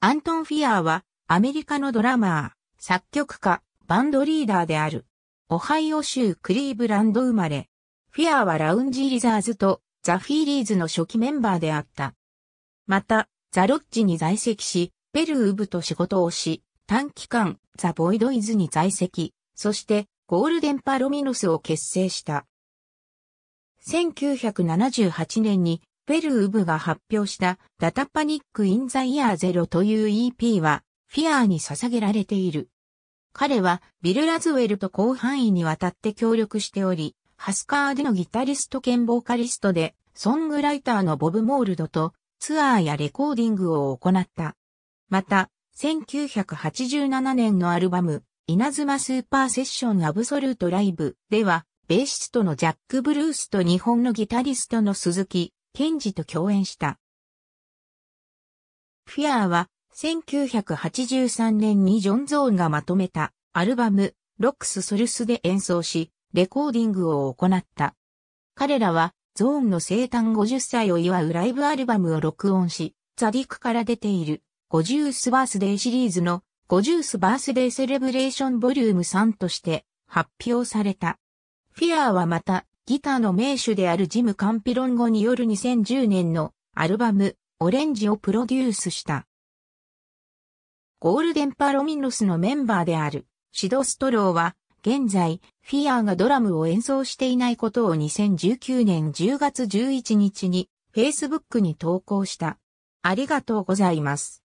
アントン・フィアーはアメリカのドラマー、作曲家、バンドリーダーである。オハイオ州クリーブランド生まれ。フィアーはラウンジ・リザーズとザ・フィーリーズの初期メンバーであった。また、ザ・ロッジに在籍し、ペルー部と仕事をし、短期間、ザ・ボイドイズに在籍、そしてゴールデン・パロミノスを結成した。1978年にェルウブが発表したダタパニック・イン・ザ・イヤー・ゼロという EP は、フィアーに捧げられている。彼は、ビル・ラズウェルと広範囲にわたって協力しており、ハスカーでのギタリスト兼ボーカリストで、ソングライターのボブ・モールドと、ツアーやレコーディングを行った。また、1987年のアルバム、稲妻スーパーセッションアブソルートライブでは、ベーシストのジャック・ブルースと日本のギタリストの鈴木ケンジと共演した。フィアーは1983年にジョン・ゾーンがまとめたアルバムロックス・ソルスで演奏し、レコーディングを行った。彼らはゾーンの生誕50歳を祝うライブアルバムを録音し、ザディクから出ている50スバースデーシリーズの50スバースデーセレブレーションボリューム3として発表された。フィアーはまたギターの名手であるジム・カンピロンゴによる2010年のアルバム、オレンジをプロデュースした。ゴールデンパロミノスのメンバーであるシド・ストローは、現在、フィアーがドラムを演奏していないことを2019年10月11日に Facebook に投稿した。ありがとうございます。